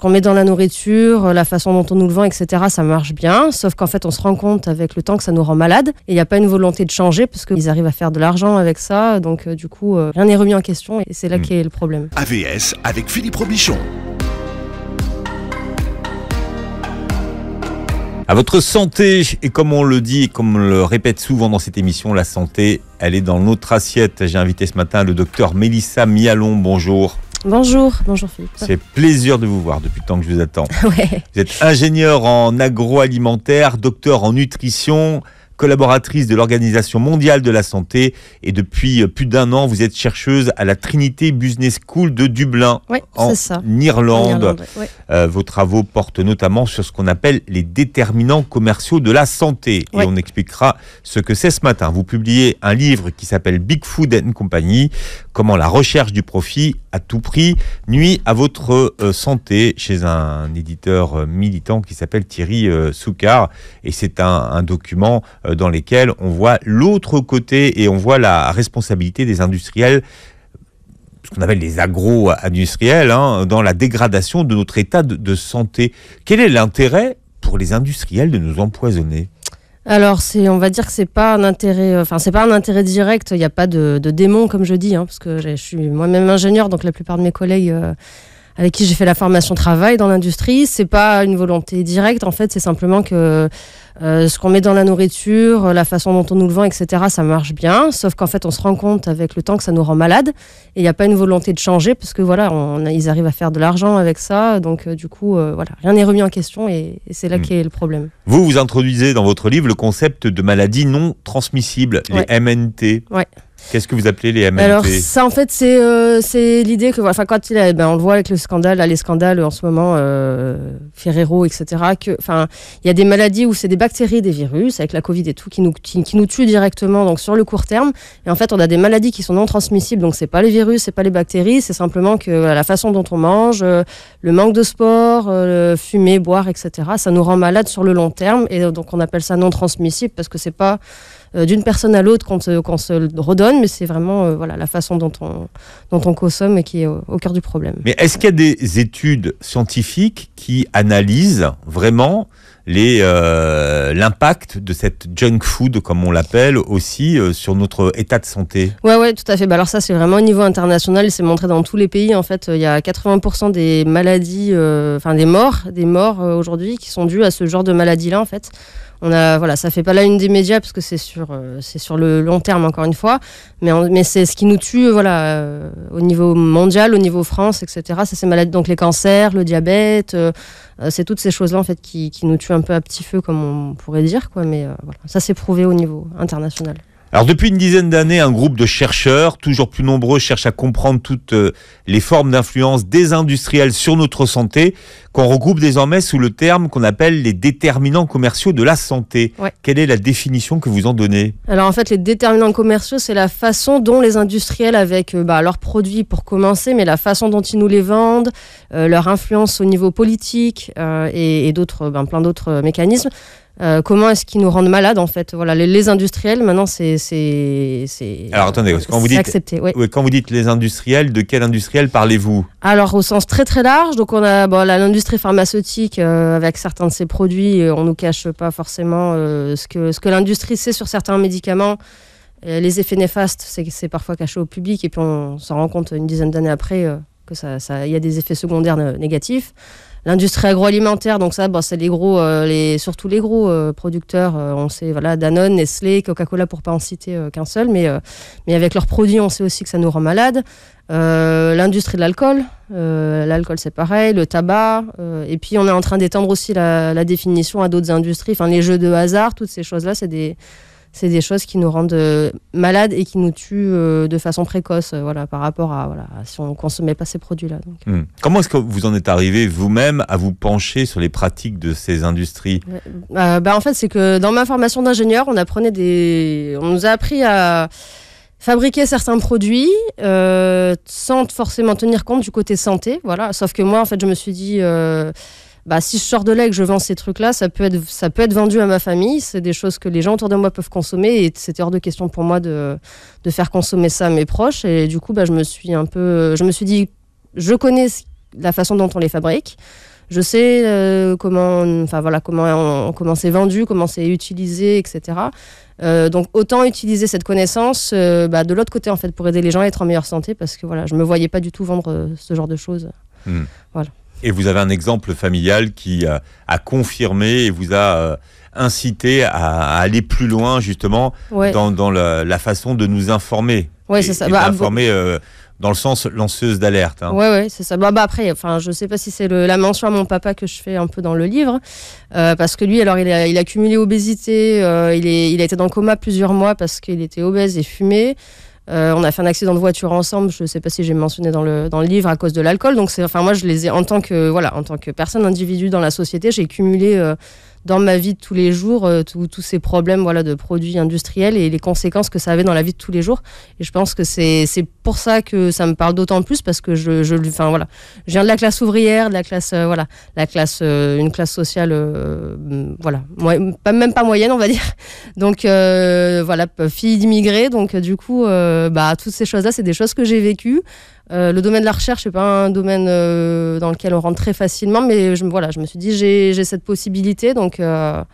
qu'on met dans la nourriture, euh, la façon dont on nous le vend, etc., ça marche bien. Sauf qu'en fait, on se rend compte avec le temps que ça nous rend malade. Et il n'y a pas une volonté de changer parce qu'ils arrivent à faire de l'argent avec ça. Donc, euh, du coup, euh, rien n'est remis en question et c'est là hmm. qu'est le problème. AVS avec Philippe Robichon. À votre santé, et comme on le dit et comme on le répète souvent dans cette émission, la santé, elle est dans notre assiette. J'ai invité ce matin le docteur Mélissa Mialon. Bonjour. Bonjour, bonjour Philippe. C'est plaisir de vous voir depuis le temps que je vous attends. Vous êtes ingénieur en agroalimentaire, docteur en nutrition, collaboratrice de l'Organisation mondiale de la santé. Et depuis euh, plus d'un an, vous êtes chercheuse à la Trinity Business School de Dublin, en, Irlande. Euh, vos travaux portent notamment sur ce qu'on appelle les déterminants commerciaux de la santé. Et on expliquera ce que c'est ce matin. Vous publiez un livre qui s'appelle Big Food and Company, comment la recherche du profit à tout prix nuit à votre euh, santé, chez un éditeur militant qui s'appelle Thierry Soukar. Et c'est un, un document euh, dans lesquelles on voit l'autre côté et on voit la responsabilité des industriels ce qu'on appelle les agro-industriels, hein, dans la dégradation de notre état de, santé. Quel est l'intérêt pour les industriels de nous empoisonner alors, c'est, on va dire que c'est pas un intérêt, euh, enfin c'est pas un intérêt direct. Il n'y a pas de, démon comme je dis, hein, parce que je suis moi-même ingénieur, donc la plupart de mes collègues euh, avec qui j'ai fait la formation travaillent dans l'industrie. C'est pas une volonté directe, en fait, c'est simplement que euh, ce qu'on met dans la nourriture, euh, la façon dont on nous le vend, etc., ça marche bien. Sauf qu'en fait, on se rend compte avec le temps que ça nous rend malade. Et il n'y a pas une volonté de changer parce que voilà, ils arrivent à faire de l'argent avec ça. Donc euh, du coup, voilà, rien n'est remis en question et, c'est là hmm. qu'est le problème. Vous, vous introduisez dans votre livre le concept de maladie non transmissible, les MNT. Qu'est-ce que vous appelez les MNT Alors ça en fait c'est euh, c'est l'idée que enfin quand il eh ben, on le voit avec le scandale les scandales en ce moment euh, Ferrero etc que enfin il y a des maladies où c'est des bactéries des virus avec la Covid et tout qui nous qui, nous tuent directement donc sur le court terme et en fait on a des maladies qui sont non transmissibles donc c'est pas les virus c'est pas les bactéries c'est simplement que la façon dont on mange euh, le manque de sport fumer boire etc ça nous rend malade sur le long terme et donc on appelle ça non transmissible parce que c'est pas euh, d'une personne à l'autre qu'on euh, se, se, redonne, mais c'est vraiment euh, voilà, la façon dont on, dont on consomme qui est au cœur du problème. Mais est-ce qu'il y a des études scientifiques qui analyse vraiment les euh, l'impact de cette junk food comme on l'appelle aussi euh, sur notre état de santé. Ouais ouais tout à fait. Bah alors ça c'est vraiment au niveau international, c'est montré dans tous les pays en fait. Il y a 80% des maladies, euh, enfin des morts, des morts aujourd'hui qui sont dues à ce genre de maladie là en fait. On a voilà ça fait pas la une des médias parce que c'est sur c'est sur le long terme encore une fois, mais mais c'est ce qui nous tue voilà au niveau mondial, au niveau France etc. C'est ces maladies donc les cancers, le diabète. Euh, c'est toutes ces choses-là en fait qui, nous tuent un peu à petit feu, comme on pourrait dire, quoi. Mais euh, ça s'est prouvé au niveau international. Alors depuis une dizaine d'années, un groupe de chercheurs, toujours plus nombreux, cherche à comprendre toutes euh, les formes d'influence des industriels sur notre santé, qu'on regroupe désormais sous le terme qu'on appelle les déterminants commerciaux de la santé. Quelle est la définition que vous en donnez Alors en fait, les déterminants commerciaux, c'est la façon dont les industriels, avec euh, bah, leurs produits pour commencer, mais la façon dont ils nous les vendent, euh, leur influence au niveau politique et, et d'autres, ben, plein d'autres mécanismes, euh, comment est-ce qu'ils nous rendent malades en fait Voilà, les, industriels maintenant c'est Alors attendez, quand vous dites quand vous dites les industriels, de quel industriel parlez-vous Alors au sens très très large, donc on a bon, l'industrie pharmaceutique euh, avec certains de ses produits, euh, on nous cache pas forcément ce que ce que l'industrie sait sur certains médicaments. Les effets néfastes, c'est parfois caché au public et puis on s'en rend compte une dizaine d'années après que ça, il y a des effets secondaires négatifs l'industrie agroalimentaire. Donc ça, bon, bah, c'est les gros, euh, les, surtout les gros euh, producteurs. Euh, on sait, voilà, Danone, Nestlé, Coca-Cola, pour pas en citer qu'un seul, mais, mais avec leurs produits, on sait aussi que ça nous rend malade. l'industrie de l'alcool, l'alcool c'est pareil, le tabac, et puis on est en train d'étendre aussi la, la définition à d'autres industries, enfin les jeux de hasard, toutes ces choses-là, c'est des, c'est des choses qui nous rendent euh, malades et qui nous tuent euh, de façon précoce, euh, voilà, par rapport à voilà, si on consommait pas ces produits-là. Hmm. Comment est-ce que vous en êtes arrivé vous-même à vous pencher sur les pratiques de ces industries bah, bah, En fait, c'est que dans ma formation d'ingénieur, on apprenait des, on nous a appris à fabriquer certains produits sans forcément tenir compte du côté santé, voilà. Sauf que moi, en fait, je me suis dit bah, si je sors de là et que je vends ces trucs-là, ça, peut être, ça peut être vendu à ma famille. C'est des choses que les gens autour de moi peuvent consommer et c'était hors de question pour moi de, de, faire consommer ça à mes proches. Et du coup, bah, je me suis un peu. Je me suis dit, je connais la façon dont on les fabrique. Je sais euh, comment, enfin voilà, comment, comment c'est vendu, comment c'est utilisé, etc. Euh, donc autant utiliser cette connaissance euh, bah, de l'autre côté en fait pour aider les gens à être en meilleure santé parce que voilà, je me voyais pas du tout vendre ce genre de choses. Hmm. Voilà. Et vous avez un exemple familial qui euh, a confirmé et vous a euh, incité à, aller plus loin justement dans, la, façon de nous informer. Oui, c'est ça. Bah, informer euh, dans le sens lanceuse d'alerte. Hein. Oui, ouais, c'est ça. Bah, bah après, enfin, je ne sais pas si c'est la mention à mon papa que je fais un peu dans le livre, parce que lui, alors, il a, il a cumulé obésité, il, est, il a été dans le coma plusieurs mois parce qu'il était obèse et fumé. Euh, on a fait un accident de voiture ensemble. Je ne sais pas si j'ai mentionné dans le, livre à cause de l'alcool. Donc, enfin, moi, je les ai en tant que voilà, en tant que personne individu dans la société, j'ai cumulé euh, dans ma vie de tous les jours, euh, tous ces problèmes voilà, de produits industriels et les conséquences que ça avait dans la vie de tous les jours. Et je pense que c'est pour ça que ça me parle d'autant plus, parce que je, je, enfin, voilà, je viens de la classe ouvrière, de la classe, euh, voilà, la classe, euh, une classe sociale, mm, voilà, pas, même pas moyenne, on va dire. Donc, voilà, fille d'immigrés. Donc, du coup, bah, toutes ces choses-là, c'est des choses que j'ai vécues. Euh, le domaine de la recherche n'est pas un domaine euh, dans lequel on rentre très facilement, mais je, voilà, je me suis dit, j'ai cette possibilité, donc, euh,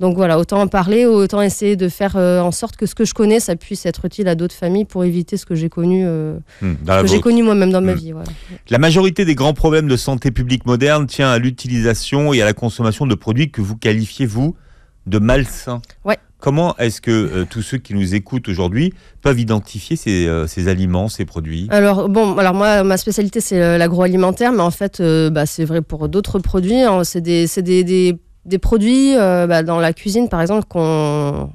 donc voilà, autant en parler, autant essayer de faire en sorte que ce que je connais, ça puisse être utile à d'autres familles pour éviter ce que j'ai connu, hmm, j'ai connu moi-même dans ma hmm. vie. La majorité des grands problèmes de santé publique moderne tient à l'utilisation et à la consommation de produits que vous qualifiez, vous, de malsains. Ouais. Comment est-ce que euh, tous ceux qui nous écoutent aujourd'hui peuvent identifier ces, euh, aliments, ces produits Alors bon, alors moi, ma spécialité c'est euh, l'agroalimentaire, mais en fait, bah, c'est vrai pour d'autres produits. Hein. c'est des, produits bah, dans la cuisine, par exemple, qu'on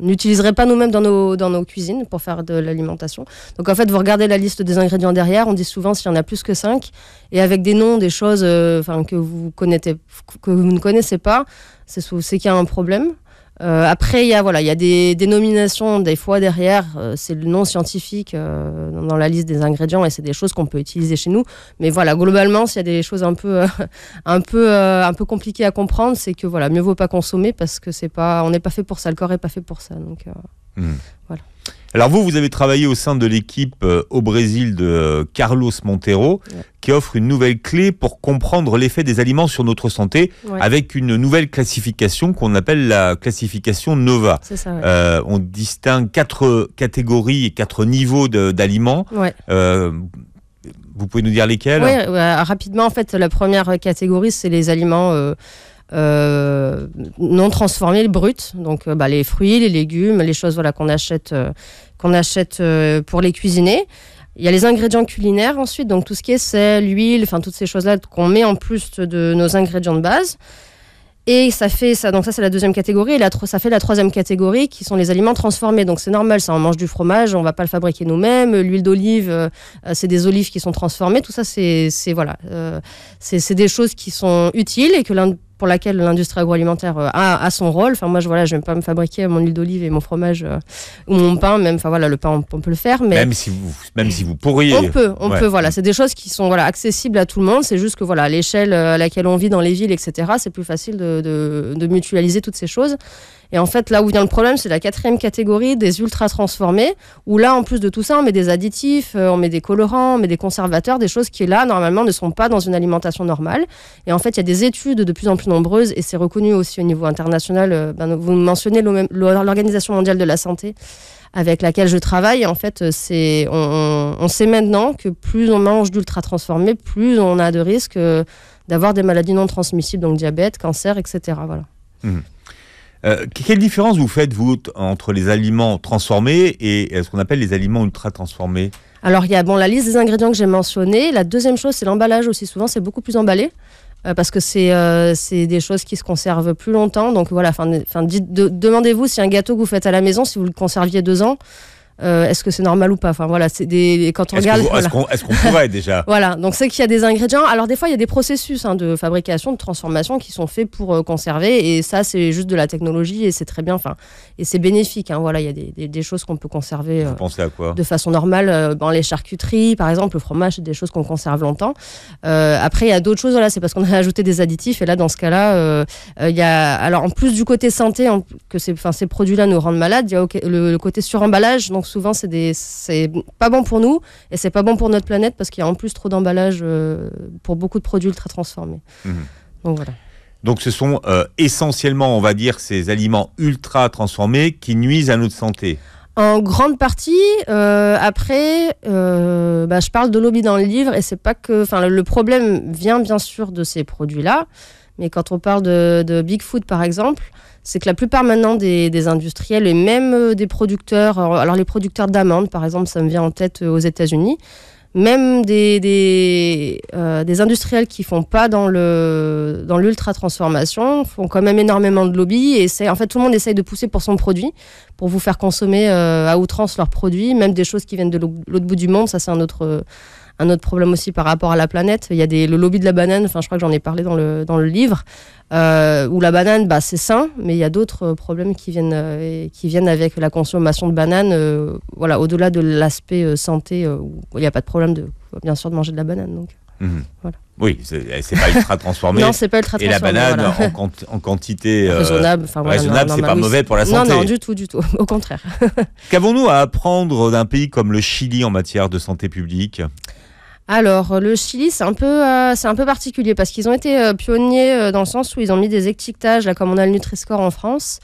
n'utiliserait pas nous-mêmes dans nos, dans nos cuisines pour faire de l'alimentation. Donc en fait, vous regardez la liste des ingrédients derrière, on dit souvent s'il y en a plus que cinq. et avec des noms, des choses enfin que, vous que vous ne connaissez pas, c'est qu'il y a un problème. Euh, après, il y a, voilà, il y a des dénominations des fois derrière, euh, c'est le nom scientifique euh, dans la liste des ingrédients et c'est des choses qu'on peut utiliser chez nous. Mais voilà, globalement, s'il y a des choses un peu, un peu, un peu compliquées à comprendre, c'est que voilà, mieux vaut pas consommer parce que c'est pas, on n'est pas fait pour ça, le corps n'est pas fait pour ça. Donc hmm. voilà. Alors vous, vous avez travaillé au sein de l'équipe euh, au Brésil de euh, Carlos Montero, qui offre une nouvelle clé pour comprendre l'effet des aliments sur notre santé, avec une nouvelle classification qu'on appelle la classification Nova. Euh, on distingue quatre catégories et quatre niveaux d'aliments. vous pouvez nous dire lesquels Oui, rapidement. En fait, la première catégorie, c'est les aliments. Euh, non le brut donc euh, bah, les fruits, les légumes, les choses voilà, qu'on achète, euh, qu'on achète pour les cuisiner. Il y a les ingrédients culinaires ensuite, donc tout ce qui est sel, l'huile, enfin toutes ces choses-là qu'on met en plus de nos ingrédients de base. Et ça fait ça, donc ça c'est la deuxième catégorie. Et ça fait la troisième catégorie qui sont les aliments transformés. Donc c'est normal, ça on mange du fromage, on va pas le fabriquer nous-mêmes. L'huile d'olive, c'est des olives qui sont transformées. Tout ça c'est voilà, c'est des choses qui sont utiles et que l'un pour laquelle l'industrie agroalimentaire euh, a, son rôle. Enfin, moi, je, voilà, je vais pas me fabriquer mon huile d'olive et mon fromage euh, ou mon pain, même. Enfin, voilà, le pain, on, peut le faire, mais même si vous, même si vous pourriez, on peut, on peut. Voilà, c'est des choses qui sont voilà accessibles à tout le monde. C'est juste que voilà, l'échelle euh, à laquelle on vit dans les villes, etc. C'est plus facile de mutualiser toutes ces choses. Et en fait, là où vient le problème, c'est la quatrième catégorie des ultra transformés, où là, en plus de tout ça, on met des additifs, euh, on met des colorants, on met des conservateurs, des choses qui, là, normalement, ne sont pas dans une alimentation normale. Et en fait, il y a des études de plus en plus nombreuses, et c'est reconnu aussi au niveau international. Euh, ben, vous mentionnez l'Organisation mondiale de la santé avec laquelle je travaille. En fait, euh, c'est, on, sait maintenant que plus on mange d'ultra transformés, plus on a de risques d'avoir des maladies non transmissibles, donc diabète, cancer, etc. Voilà. Mmh. Euh, quelle différence vous faites, vous, entre les aliments transformés et euh, ce qu'on appelle les aliments ultra transformés Alors, il y a bon, la liste des ingrédients que j'ai mentionné. La deuxième chose, c'est l'emballage aussi. Souvent, c'est beaucoup plus emballé. Euh, parce que c'est des choses qui se conservent plus longtemps. Donc voilà, demandez-vous si un gâteau que vous faites à la maison, si vous le conserviez deux ans, euh, est-ce que c'est normal ou pas Enfin voilà, c'est des quand on est-ce regarde. Est-ce, qu'on, est pourrait déjà Voilà, donc c'est qu'il y a des ingrédients. Alors des fois, il y a des processus hein, de fabrication, de transformation qui sont faits pour euh, conserver, et ça, c'est juste de la technologie et c'est très bien. Enfin, et c'est bénéfique. Hein. voilà, il y a des, choses qu'on peut conserver. Euh, quoi De façon normale, dans les charcuteries, par exemple, le fromage, c'est des choses qu'on conserve longtemps. après, il y a d'autres choses. Voilà, c'est parce qu'on a ajouté des additifs, et là, dans ce cas-là, il y a alors en plus du côté santé que ces, ces produits-là nous rendent malades, il y a le, côté suremballage. Donc souvent, c'est pas bon pour nous et c'est pas bon pour notre planète parce qu'il y a en plus trop d'emballages euh, pour beaucoup de produits ultra transformés. Mhm. Donc ce sont euh, essentiellement, on va dire, ces aliments ultra transformés qui nuisent à notre santé. En grande partie. Euh, après, bah, je parle de lobby dans le livre et c'est pas que. Enfin, le problème vient bien sûr de ces produits-là, mais quand on parle de, de Big Food par exemple, c'est que la plupart maintenant des, industriels et même euh, des producteurs, alors les producteurs d'amandes par exemple, ça me vient en tête euh, aux États-Unis, même des, euh, des, industriels qui font pas dans le dans l'ultra transformation font quand même énormément de lobby et en fait tout le monde essaye de pousser pour son produit pour vous faire consommer à outrance leurs produits même des choses qui viennent de l'autre bout du monde ça c'est un autre un autre problème aussi par rapport à la planète. Il y a des, le lobby de la banane, enfin je crois que j'en ai parlé dans le, dans le livre, euh, où la banane, bah, c'est sain, mais il y a d'autres euh, problèmes qui viennent, euh, qui viennent avec la consommation de banane. voilà, au-delà de l'aspect santé, où il n'y a pas de problème, de, bien sûr, de manger de la banane. Donc. Mhm. Voilà. Oui, eh, c'est pas ultra transformé. non, c'est pas ultra transformé. Et la banane en, quantité raisonnable, voilà, pas mauvais pour la santé. Non, non, du tout, du tout. Au contraire. Qu'avons-nous à apprendre d'un pays comme le Chili en matière de santé publique alors, le Chili, euh, c'est un peu, particulier parce qu'ils ont été euh, pionniers euh, dans le sens où ils ont mis des étiquetages, là, comme on a le Nutri-Score en France.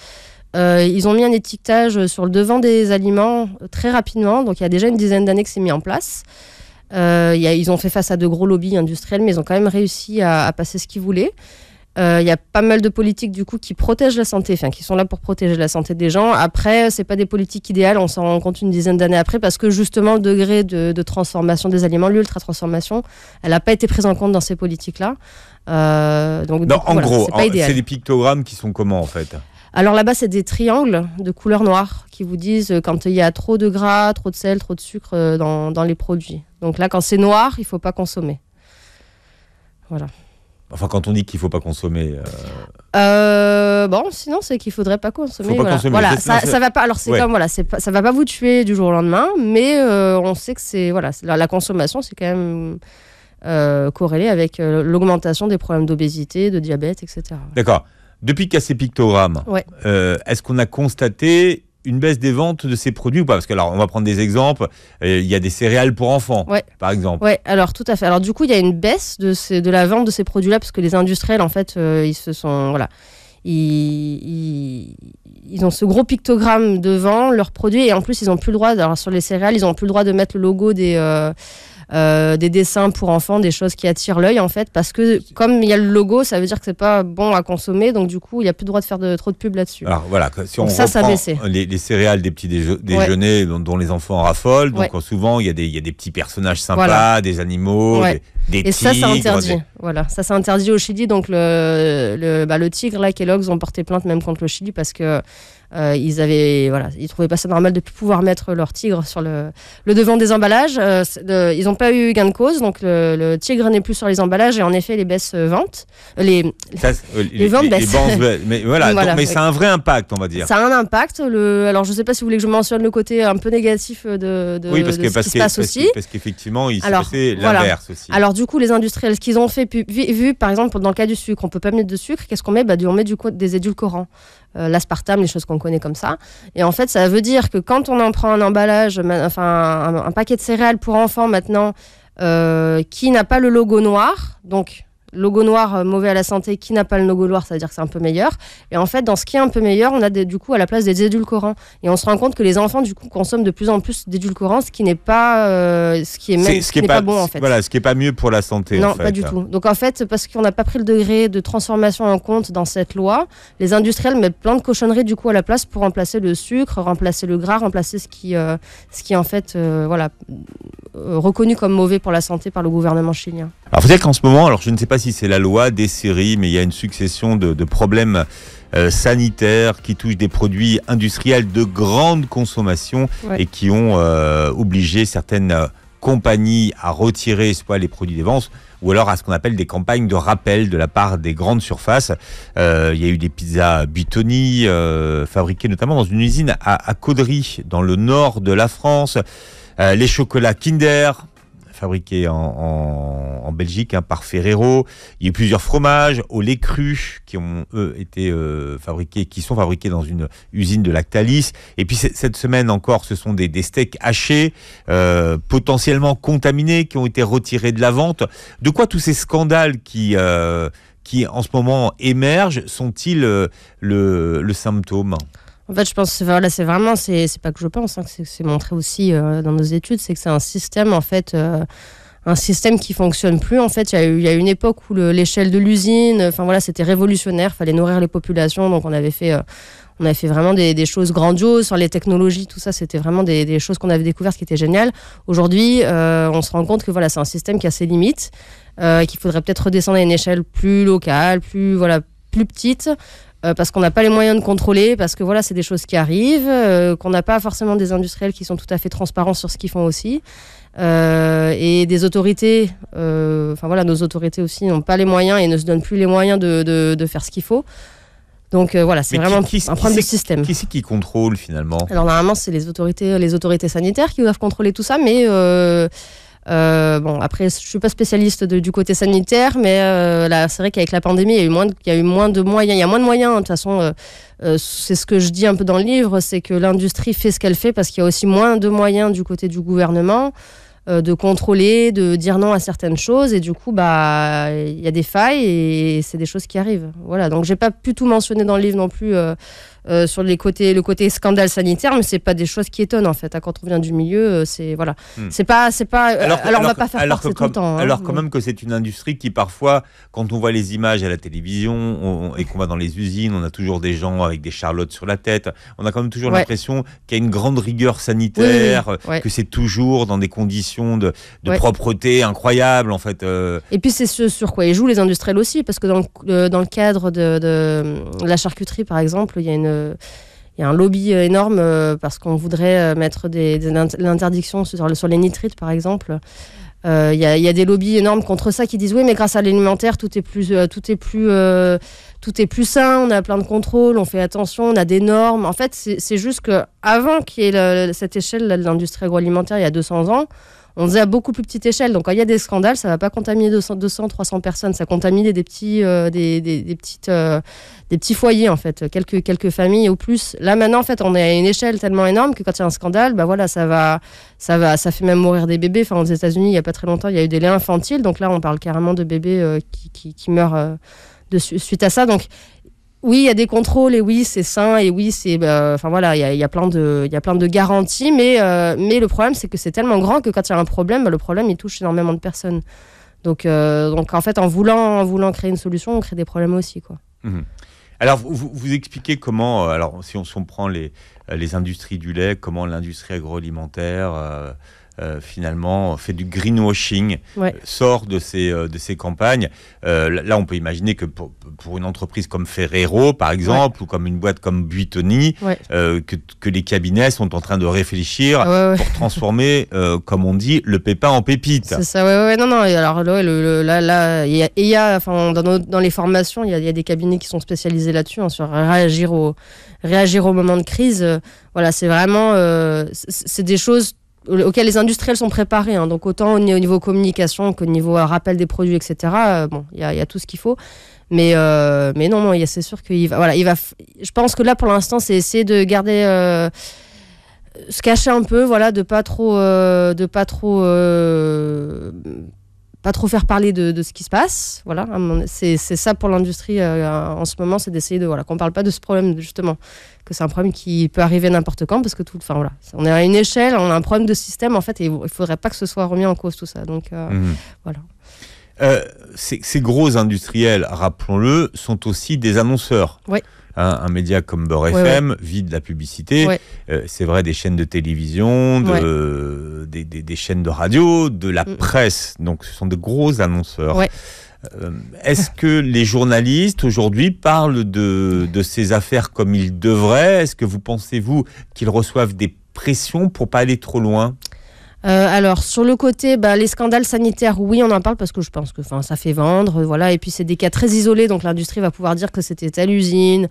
ils ont mis un étiquetage sur le devant des aliments très rapidement. Donc, il y a déjà une dizaine d'années que c'est mis en place. ils ont fait face à de gros lobbies industriels, mais ils ont quand même réussi à passer ce qu'ils voulaient. Euh, il y a pas mal de politiques du coup qui protègent la santé, qui sont là pour protéger la santé des gens. Après, c'est pas des politiques idéales, on s'en rend compte une dizaine d'années après parce que justement le degré de, transformation des aliments, l'ultra-transformation, elle n'a pas été prise en compte dans ces politiques-là. Euh, donc, en gros, c'est des pictogrammes qui sont comment en fait alors là-bas, c'est des triangles de couleur noire qui vous disent euh, quand il y a trop de gras, trop de sel, trop de sucre dans, dans les produits. Donc là, quand c'est noir, il faut pas consommer. Voilà. Enfin, quand on dit qu'il ne faut pas consommer. Euh, euh, bon, sinon, c'est qu'il ne faudrait pas consommer. Faut pas voilà, consommer. ça, ça va pas. Alors, c'est comme, voilà, ça va pas vous tuer du jour au lendemain, mais euh, on sait que c'est. Voilà, la, consommation, c'est quand même. corrélé avec l'augmentation des problèmes d'obésité, de diabète, etc. D'accord. Depuis a ces pictogrammes, est-ce qu'on a constaté une baisse des ventes de ces produits ou Parce que alors, on va prendre des exemples. Euh, il y a des céréales pour enfants, par exemple. Oui, alors tout à fait. Alors du coup, il y a une baisse de, de la vente de ces produits-là parce que les industriels, en fait, euh, ils se sont... Voilà. Ils, ils, ont ce gros pictogramme devant leurs produits et en plus ils n'ont plus le droit, alors sur les céréales, ils n'ont plus le droit de mettre le logo des, euh, euh, des dessins pour enfants, des choses qui attirent l'œil en fait, parce que comme il y a le logo, ça veut dire que c'est pas bon à consommer, donc du coup il n'y a plus le droit de faire de, trop de pubs là-dessus. Alors voilà, si on ça, les, céréales des petits déjeuners dont, les enfants raffolent, donc souvent il y, a des, petits personnages sympas, des animaux, et ça, c'est interdit. Voilà, ça, c'est interdit au Chili. Donc, le, le, bah, le tigre, là, Kellogg's ont porté plainte même contre le Chili parce que. Euh, ils avaient, voilà, ils trouvaient pas ça normal de pouvoir mettre leur tigre sur le, le devant des emballages. Euh, ils n'ont pas eu gain de cause, donc le, tigre n'est plus sur les emballages et en effet les baisses euh, ventes, les, les, ventes baissent. mais voilà, mais ça a un vrai impact, on va dire. Ça a un impact. Le, alors je sais pas si vous voulez que je mentionne le côté un peu négatif de, de ce qui se passe aussi. Parce qu'effectivement, il s'est passé l'inverse aussi. Alors du du coup, les industriels, ce qu'ils ont fait, vu, par exemple, dans le cas du sucre, on peut pas mettre de sucre, qu'est-ce qu'on met bah, On met du, des édulcorants, euh, l'aspartame, les choses qu'on connaît comme ça. Et en fait, ça veut dire que quand on en prend un emballage, enfin, un, paquet de céréales pour enfants maintenant, euh, qui n'a pas le logo noir, donc logo noir euh, mauvais à la santé, qui n'a pas le logo noir, ça veut dire que c'est un peu meilleur. Et en fait, dans ce qui est un peu meilleur, on a du coup à la place des édulcorants. Et on se rend compte que les enfants du coup consomment de plus en plus d'édulcorants, ce qui n'est pas, euh, ce qui est, ce pas, bon en fait. Voilà, ce qui est pas mieux pour la santé. Non, pas du tout. Donc en fait, parce qu'on n'a pas pris le degré de transformation en compte dans cette loi, les industriels mettent plein de cochonneries du coup à la place pour remplacer le sucre, remplacer le gras, remplacer ce qui, euh, ce qui est en fait, voilà, reconnu comme mauvais pour la santé par le gouvernement chilien. Alors, vous dire qu'en ce moment, alors je ne sais pas si c'est la loi des séries, mais il y a une succession de, de problèmes euh, sanitaires qui touchent des produits industriels de grande consommation et qui ont euh, obligé certaines euh, compagnies à retirer soit les produits des ventes ou alors à ce qu'on appelle des campagnes de rappel de la part des grandes surfaces. il y a eu des pizzas euh, fabriquées notamment dans une usine à, à Caudry, dans le nord de la France. les chocolats Kinder fabriqués en, Belgique hein, par Ferrero. Il y a eu plusieurs fromages au lait cru qui ont été euh, fabriqués, qui sont fabriqués dans une usine de Lactalis. Et puis cette semaine encore, ce sont des, steaks hachés euh, potentiellement contaminés qui ont été retirés de la vente. De quoi tous ces scandales qui euh, qui en ce moment émergent sont-ils le symptôme en fait, je pense que c'est vraiment, c'est pas que je pense, hein, c'est montré aussi euh, dans nos études, c'est que c'est un système, en fait, euh, un système qui fonctionne plus. En fait, il y, a une époque où l'échelle de l'usine, enfin voilà, c'était révolutionnaire, fallait nourrir les populations, donc on avait fait. Euh, on avait fait vraiment des, choses grandioses sur les technologies, tout ça, c'était vraiment des, des choses qu'on avait découvertes qui étaient géniales. Aujourd'hui, on se rend compte que voilà, c'est un système qui a ses limites, qu'il faudrait peut-être redescendre à une échelle plus locale, plus voilà, plus petite, euh, parce qu'on n'a pas les moyens de contrôler, parce que voilà, c'est des choses qui arrivent, euh, qu'on n'a pas forcément des industriels qui sont tout à fait transparents sur ce qu'ils font aussi, euh, et des autorités, enfin voilà, nos autorités aussi n'ont pas les moyens et ne se donnent plus les moyens de, faire ce qu'il faut. Donc voilà, c'est vraiment qui, un problème de système. Qui c'est qui contrôle finalement Alors normalement, c'est les autorités, les autorités sanitaires qui doivent contrôler tout ça, mais euh, bon, après, je suis pas spécialiste du côté sanitaire, mais euh, là, c'est vrai qu'avec la pandémie, il y a eu moins de, il y a eu moins de moyens. Il y a moins de moyens. Hein. De toute façon, euh, c'est ce que je dis un peu dans le livre, c'est que l'industrie fait ce qu'elle fait parce qu'il y a aussi moins de moyens du côté du gouvernement de contrôler, de dire non à certaines choses, et du coup, bah, il y a des failles et c'est des choses qui arrivent. Voilà. Donc, j'ai pas pu tout mentionner dans le livre non plus. Euh, sur les côtés, le côté scandale sanitaire, mais c'est pas des choses qui étonnent en fait. quand on vient du milieu, euh, c'est voilà, hmm. c'est pas, c'est pas. Euh, alors, alors, on va pas faire alors tout le temps. Hein. alors quand hmm. même que c'est une industrie qui parfois, quand on voit les images à la télévision et qu'on va dans les usines, on a toujours des gens avec des charlottes sur la tête. On a quand même toujours l'impression qu'il y a une grande rigueur sanitaire, que c'est toujours dans des conditions de, de propreté incroyable en fait. Et puis c'est ce sur quoi ils jouent les industriels aussi, parce que dans le, dans le cadre de, de la charcuterie par exemple, il y a une il y a un lobby euh, énorme euh, parce qu'on voudrait euh, mettre l'interdiction sur, sur, les nitrites, par exemple. Il y, a des lobbies énormes contre ça qui disent oui, mais grâce à l'alimentaire, tout est plus, tout est plus, tout est plus sain. On a plein de contrôles, on fait attention, on a des normes. En fait, c'est, juste que avant qu'il y ait cette échelle de l'industrie agroalimentaire, il y a 200 ans on faisait à beaucoup plus petite échelle. Donc quand il y a des scandales, ça ne va pas contaminer 200, 300 personnes, ça contamine des petits, euh, des, petites, euh, des petits foyers en fait, quelques, familles au plus. Là maintenant en fait, on est à une échelle tellement énorme que quand il y a un scandale, bah voilà, ça va, ça va, ça fait même mourir des bébés. Enfin aux États-Unis, il n'y a pas très longtemps, il y a eu des laits infantiles, donc là on parle carrément de bébés euh, qui, meurent de suite à ça. Donc oui, il y a des contrôles et oui, c'est sain et oui, c'est bah, enfin voilà, il y a, plein de il y a plein de garanties, mais euh, mais le problème c'est que c'est tellement grand que quand il y a un problème, bah, le problème il touche énormément de personnes. Donc euh, donc en fait, en voulant en voulant créer une solution, on crée des problèmes aussi quoi. Mmh alors vous, vous, expliquez comment euh, alors si on, prend les les industries du lait, comment l'industrie agroalimentaire euh, finalement fait du greenwashing, euh, sort de ces, euh, de ces campagnes. là, on peut imaginer que pour, une entreprise comme Ferrero, par exemple, ou comme une boîte comme Buitoni, que, que, les cabinets sont en train de réfléchir pour transformer, comme on dit, le pépin en pépite. C'est ça, oui. ouais, non, non. alors là, là, il y a, enfin, dans, dans, les formations, il y, a, des cabinets qui sont spécialisés là-dessus, hein, sur réagir au, réagir au moment de crise. voilà, c'est vraiment, c'est des choses auxquels les industriels sont préparés. Hein. donc autant au niveau communication qu'au niveau euh, rappel des produits, etc. Euh, bon, il y, a tout ce qu'il faut. Mais, euh, mais non, non c'est sûr qu'il va, voilà, il va. Je pense que là, pour l'instant, c'est essayer de garder, se cacher un peu, voilà, de pas trop, de pas trop pas trop faire parler de, de, ce qui se passe. Voilà, c'est ça pour l'industrie euh, en ce moment, c'est d'essayer de voilà qu'on parle pas de ce problème justement, que c'est un problème qui peut arriver n'importe quand parce que tout, enfin voilà, on est à une échelle, on a un problème de système en fait et il faudrait pas que ce soit remis en cause tout ça. Donc euh, mhm. voilà. Euh, ces, ces, gros industriels, rappelons-le, sont aussi des annonceurs. Oui. Hein, un média comme Beur FM de la publicité. Euh, c'est vrai des chaînes de télévision, des, chaînes de radio, de la presse. Donc ce sont de gros annonceurs. Euh, est-ce que les journalistes aujourd'hui parlent de, ces affaires comme ils devraient Est-ce que vous pensez, vous, qu'ils reçoivent des pressions pour pas aller trop loin euh, alors sur le côté, bah, les scandales sanitaires, oui, on en parle parce que je pense que ça fait vendre, euh, voilà. Et puis c'est des cas très isolés, donc l'industrie va pouvoir dire que c'était telle usine,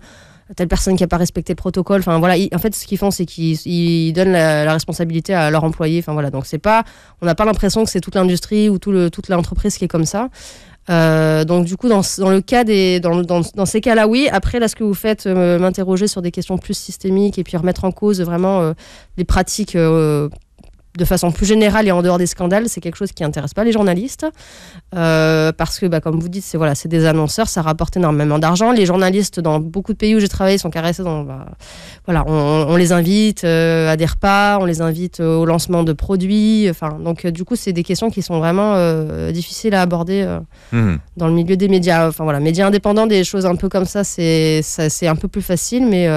telle personne qui n'a pas respecté le protocole. Enfin voilà, en fait, ce qu'ils font, c'est qu'ils donnent la, responsabilité à leurs employés. Enfin voilà, donc c'est pas, on n'a pas l'impression que c'est toute l'industrie ou tout le, toute l'entreprise qui est comme ça. Euh, donc du coup, dans, le cas des, dans, ces cas-là, oui. Après, là, ce que vous faites, m'interroger sur des questions plus systémiques et puis remettre en cause vraiment les pratiques de façon plus générale et en dehors des scandales, c'est quelque chose qui n'intéresse pas les journalistes. Euh, parce que, bah, comme vous dites, c'est voilà, des annonceurs, ça rapporte énormément d'argent. Les journalistes, dans beaucoup de pays où j'ai travaillé, sont caressés. Dans, bah, voilà, on, les invite euh, à des repas, on les invite euh, au lancement de produits. Enfin, donc, du coup, c'est des questions qui sont vraiment difficiles à aborder mmh. dans le milieu des médias. Enfin, voilà, médias indépendants, des choses un peu comme ça, c'est un peu plus facile, mais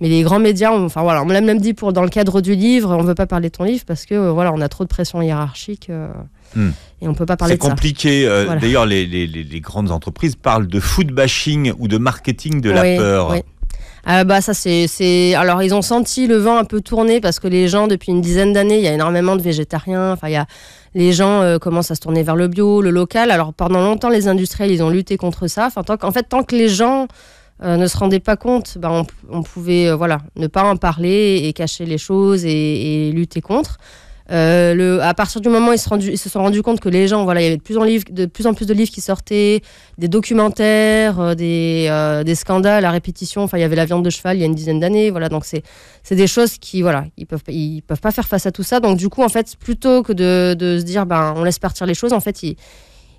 mais les grands médias, on, enfin voilà, on l'a même dit pour dans le cadre du livre, on veut pas parler de ton livre parce que euh, voilà, on a trop de pression hiérarchique. Euh, hmm. Et on peut pas parler C'est compliqué. Euh, d'ailleurs, les, grandes entreprises parlent de food bashing ou de marketing de la peur. Oui. Ah, bah ça c'est alors ils ont senti le vent un peu tourner parce que les gens depuis une dizaine d'années il y a énormément de végétariens enfin il y les gens commencent à se tourner vers le bio le local alors pendant longtemps les industriels ils ont lutté contre ça enfin tant en fait tant que les gens euh, ne se rendaient pas compte, bah, on, pouvait euh, voilà, ne pas en parler et cacher les choses et, lutter contre. Euh, le, à partir du moment où ils se, se sont rendus compte que les gens, voilà, il y avait de plus en, de plus, en plus de livres qui sortaient, des documentaires, des, scandales à répétition. Enfin, il y avait la viande de cheval il y a une dizaine d'années. Voilà, donc c'est, c'est des choses qui, voilà, ils peuvent, ils peuvent pas faire face à tout ça. Donc du coup, en fait, plutôt que de, de se dire, ben, on laisse partir les choses, en fait, ils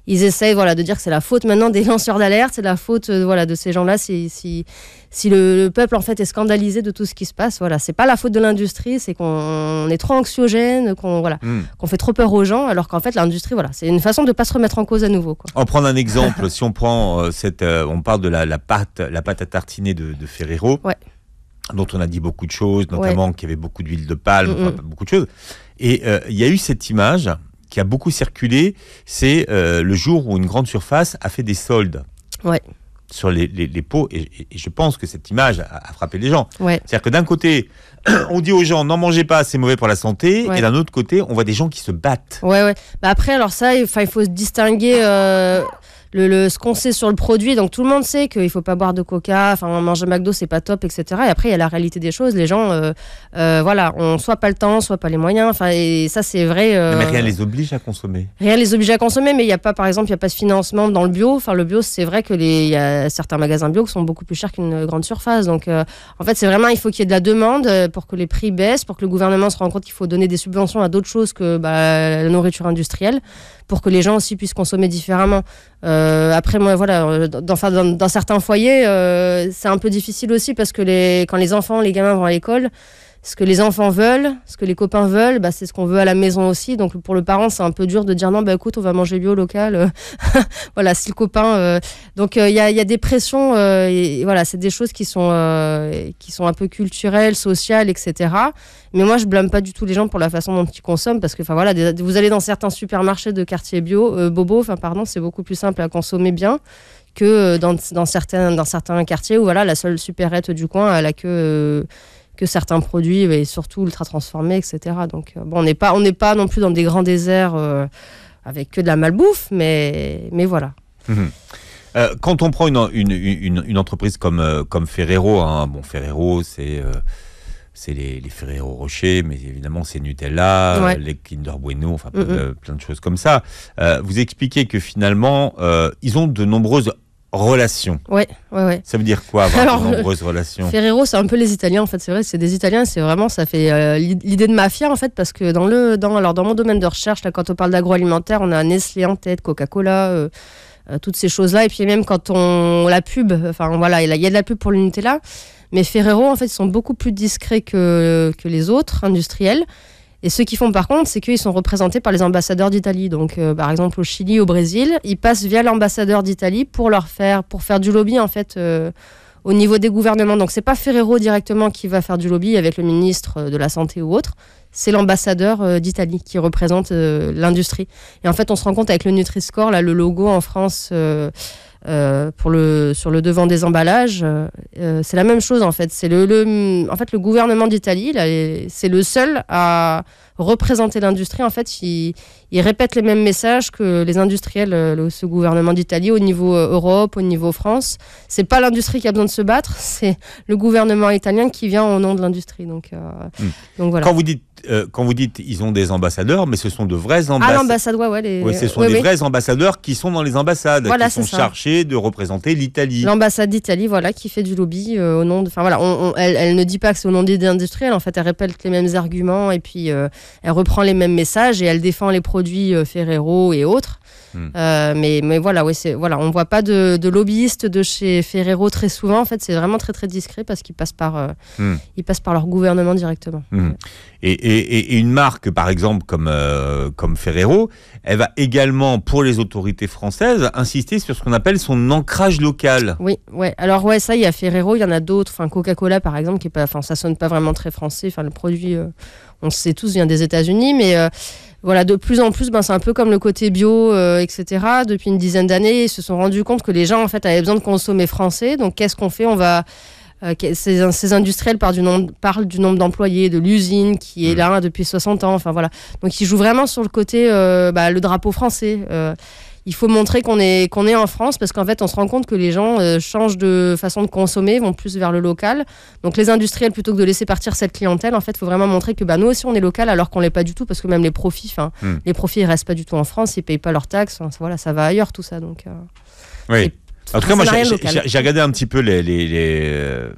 ils essayent voilà, de dire que c'est la faute maintenant des lanceurs d'alerte, c'est la faute euh, voilà, de ces gens-là. Si, si, si le, peuple en fait est scandalisé de tout ce qui se passe, voilà, c'est pas la faute de l'industrie, c'est qu'on est trop anxiogène, qu'on voilà, hmm. qu'on fait trop peur aux gens, alors qu'en fait l'industrie, voilà, c'est une façon de ne pas se remettre en cause à nouveau. Quoi. En un exemple, si on prend euh, cette, euh, on parle de la, pâte, la pâte à tartiner de, Ferrero. dont on a dit beaucoup de choses, notamment qu'il y avait beaucoup d'huile de palme, beaucoup de choses. Et il y a eu cette image qui a beaucoup circulé, c'est euh, le jour où une grande surface a fait des soldes. Ouais. Sur les, les, pots, et, je pense que cette image a, frappé les gens. C'est-à-dire que d'un côté, on dit aux gens n'en mangez pas, c'est mauvais pour la santé, et d'un autre côté, on voit des gens qui se battent. Ouais, ouais. Bah, après, alors ça, il faut se distinguer. Euh, le, le, ce qu'on sait sur le produit. Donc tout le monde sait qu'il ne faut pas boire de coca, enfin manger McDo, c'est pas top, etc. Et après, il y a la réalité des choses. Les gens, euh, euh, voilà, on soit pas le temps, soit pas les moyens. Enfin, et ça, c'est vrai. Euh, mais rien les oblige à consommer. Rien les oblige à consommer, mais il n'y a pas, par exemple, il n'y a pas de financement dans le bio. Enfin, le bio, c'est vrai que y a certains magasins bio qui sont beaucoup plus chers qu'une grande surface. Donc en fait, c'est vraiment, il faut qu'il y ait de la demande pour que les prix baissent, pour que le gouvernement se rende compte qu'il faut donner des subventions à d'autres choses que bah, la nourriture industrielle, pour que les gens aussi puissent consommer différemment. Euh, après, moi, voilà, euh, dans, certains foyers, euh, c'est un peu difficile aussi parce que les, quand les enfants, les gamins vont à l'école, ce que les enfants veulent, ce que les copains veulent, bah, c'est ce qu'on veut à la maison aussi. Donc pour le parent, c'est un peu dur de dire non, bah écoute, on va manger bio local. voilà, si le copain. Euh, donc euh, il y, a, y, a, des pressions. Euh, et, voilà, c'est des choses qui sont qui sont un peu culturelles, sociales, etc. Mais moi, je blâme pas du tout les gens pour la façon dont ils consomment parce que, enfin voilà, vous allez dans certains supermarchés de quartier bio, bobo, enfin pardon, c'est beaucoup plus simple à consommer bien que dans, dans certains dans certains quartiers où voilà la seule supérette du coin elle a que que certains produits, et surtout ultra transformés, etc. Donc, euh, bon, on n'est pas, on n'est pas non plus dans des grands déserts euh, avec que de la malbouffe, mais, mais voilà. Mhm. Euh, quand on prend une, entreprise comme, comme Ferrero, hein, bon, Ferrero, c'est c'est les, Ferrero Rocher, mais évidemment c'est Nutella, les Kinder Bueno, enfin mhm. plein, de, choses comme ça. vous expliquez que finalement, ils ont de nombreuses relations. Ouais, ouais, ouais. Ça veut dire quoi avoir Alors, de euh, nombreuses relations Ferrero, c'est un peu les Italiens en fait. C'est vrai, c'est des Italiens. C'est vraiment ça fait euh, l'idée de mafia en fait parce que dans le dans alors dans mon domaine de recherche là, quand on parle d'agroalimentaire, on a Nestlé en tête, Coca-Cola. Euh, toutes ces choses-là, et puis même quand on la pub, enfin voilà, il y a de la pub pour le Nutella, mais Ferrero, en fait, ils sont beaucoup plus discrets que, que les autres industriels. Et ce qu'ils font par contre, c'est qu'ils sont représentés par les ambassadeurs d'Italie. Donc, euh, par exemple, au Chili, au Brésil, ils passent via l'ambassadeur d'Italie pour leur faire, pour faire du lobby en fait euh, au niveau des gouvernements. Donc, c'est pas Ferrero directement qui va faire du lobby avec le ministre euh, de la santé ou autre. C'est l'ambassadeur d'Italie qui représente l'industrie. Et en fait, on se rend compte avec le Nutri-Score, là, le logo en France euh, pour le, sur le devant des emballages. Euh, euh, c'est la même chose en fait. C'est le, en fait, le gouvernement d'Italie, c'est le seul à représenter l'industrie. En fait, il, répète les mêmes messages que les industriels, ce gouvernement d'Italie au niveau Europe, au niveau France. C'est pas l'industrie qui a besoin de se battre, c'est le gouvernement italien qui vient au nom de l'industrie. Donc, hmm. donc voilà. Quand vous dites euh, quand vous dites ils ont des ambassadeurs, mais ce sont de vrais ah, ambassadeurs. Ah, l'ambassade, ouais, les... ouais, Ce sont des vrais ambassadeurs qui sont dans les ambassades, qui sont chargés de représenter l'Italie. L'ambassade d'Italie, voilà, qui fait du lobby euh, au nom de. Enfin voilà, elle, ne dit pas que c'est au nom des industriels. En fait, elle répète les mêmes arguments et puis euh, elle reprend les mêmes messages et elle défend les produits Ferrero et autres. Hmm. mais, mais voilà, ouais, voilà, on voit pas de, lobbyistes de chez Ferrero très souvent. En fait, c'est vraiment très très discret parce qu'ils passent par, hmm. passent par leur gouvernement directement. Hmm. et et, une marque, par exemple, comme, euh, comme Ferrero, elle va également, pour les autorités françaises, insister sur ce qu'on appelle son ancrage local. Oui, ouais. Alors, ouais, ça, il y a Ferrero, il y en a d'autres. Enfin, Coca-Cola, par exemple, qui est enfin, ça sonne pas vraiment très français. Enfin, le produit, euh, on sait tous, vient des États-Unis, mais. Euh, voilà, de plus en plus, ben, c'est un peu comme le côté bio, etc. Depuis une dizaine d'années, ils se sont rendus compte que les gens, en fait, avaient besoin de consommer français. Donc, qu'est-ce qu'on fait On va euh, ces, industriels parlent du nombre, du nombre d'employés, de l'usine qui est mmh. là depuis 60 ans. Enfin voilà. Donc ils jouent vraiment sur le côté euh, bah, le drapeau français euh, il faut montrer qu'on est, qu'on est en France parce qu'en fait, on se rend compte que les gens changent de façon de consommer, vont plus vers le local. Donc, les industriels, plutôt que de laisser partir cette clientèle, en fait, il faut vraiment montrer que bah, nous aussi, on est local alors qu'on ne l'est pas du tout parce que même les profits, ne mmh. les profits, restent pas du tout en France, ils ne payent pas leurs taxes. voilà, ça va ailleurs tout ça. Donc, oui. En tout cas, moi, j'ai regardé un petit peu les, euh,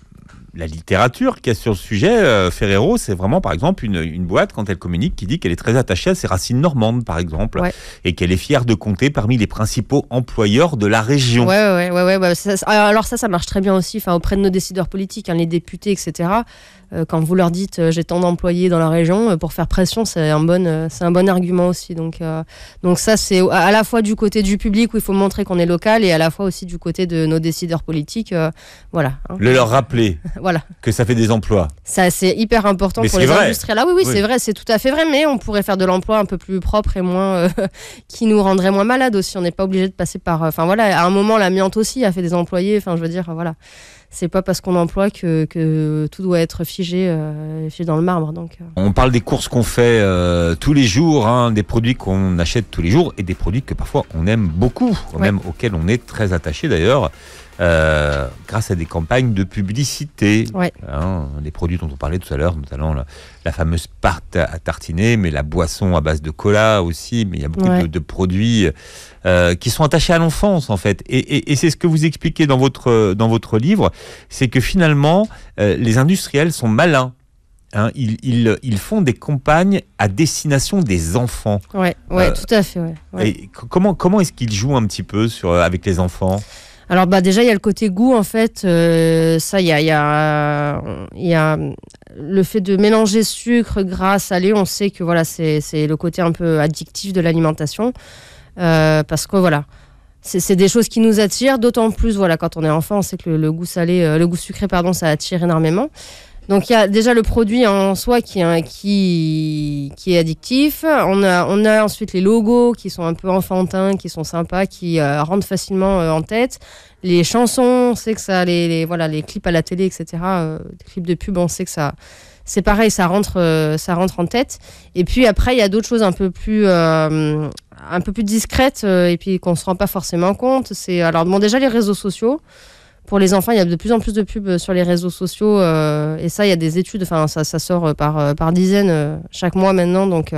la littérature qu'il y a sur le sujet, euh, Ferrero, c'est vraiment, par exemple, une, boîte, quand elle communique, qui dit qu'elle est très attachée à ses racines normandes, par exemple, et qu'elle est fière de compter parmi les principaux employeurs de la région. Ouais, ouais, ouais, ouais bah, alors ça, ça marche très bien aussi enfin, auprès de nos décideurs politiques, hein, les députés, etc. Euh, quand vous leur dites euh, j'ai tant d'employés dans la région, euh, pour faire pression, c'est un, bon, c'est un bon argument aussi. Donc, donc ça, c'est à la fois du côté du public où il faut montrer qu'on est local et à la fois aussi du côté de nos décideurs politiques. voilà. Hein. Le leur rappeler voilà. que ça fait des emplois. Ça, c'est hyper important pour les vrai. industriels. Ah oui, oui, c'est vrai, c'est tout à fait vrai, mais on pourrait faire de l'emploi un peu plus propre et moins. qui nous rendrait moins malades aussi. On n'est pas obligé de passer par. Enfin voilà, à un moment, l'amiante aussi a fait des employés. Enfin, je veux dire, voilà c'est pas parce qu'on emploie que, tout doit être euh, figé, dans le marbre. Donc, euh. On parle des courses qu'on fait euh, tous les jours, hein, des produits qu'on achète tous les jours et des produits que parfois on aime beaucoup, même auxquels on est très attaché d'ailleurs. Euh, grâce à des campagnes de publicité. Hein, les produits dont on parlait tout à l'heure, notamment la, fameuse pâte à tartiner, mais la boisson à base de cola aussi. Mais il y a beaucoup de, produits euh, qui sont attachés à l'enfance en fait. Et, c'est ce que vous expliquez dans votre, dans votre livre, c'est que finalement, euh, les industriels sont malins. Hein, ils, font des campagnes à destination des enfants. Oui, tout à fait. comment, comment est-ce qu'ils jouent un petit peu sur, avec les enfants alors bah déjà il y a le côté goût en fait, euh, ça il y a, y a, le fait de mélanger sucre, gras, salé, on sait que voilà c'est le côté un peu addictif de l'alimentation euh, parce que voilà c'est des choses qui nous attirent, d'autant plus voilà quand on est enfant on sait que le, goût salé, euh, le goût sucré pardon ça attire énormément. Donc il y a déjà le produit en soi qui, est, addictif. On a, ensuite les logos qui sont un peu enfantins, qui sont sympas, qui euh, rentrent facilement euh, en tête. Les chansons, on sait que ça, les, voilà, les clips à la télé, etc. les euh, clips de pub, on sait que ça, c'est pareil, ça rentre, ça rentre en tête. Et puis après, il y a d'autres choses un peu plus, un peu plus discrètes et puis qu'on se rend pas forcément compte. C'est alors déjà les réseaux sociaux pour les enfants, il y a de plus en plus de pubs euh, sur les réseaux sociaux. Euh, et ça, il y a des études. Enfin, ça, sort euh, par, par dizaines chaque mois maintenant. Donc,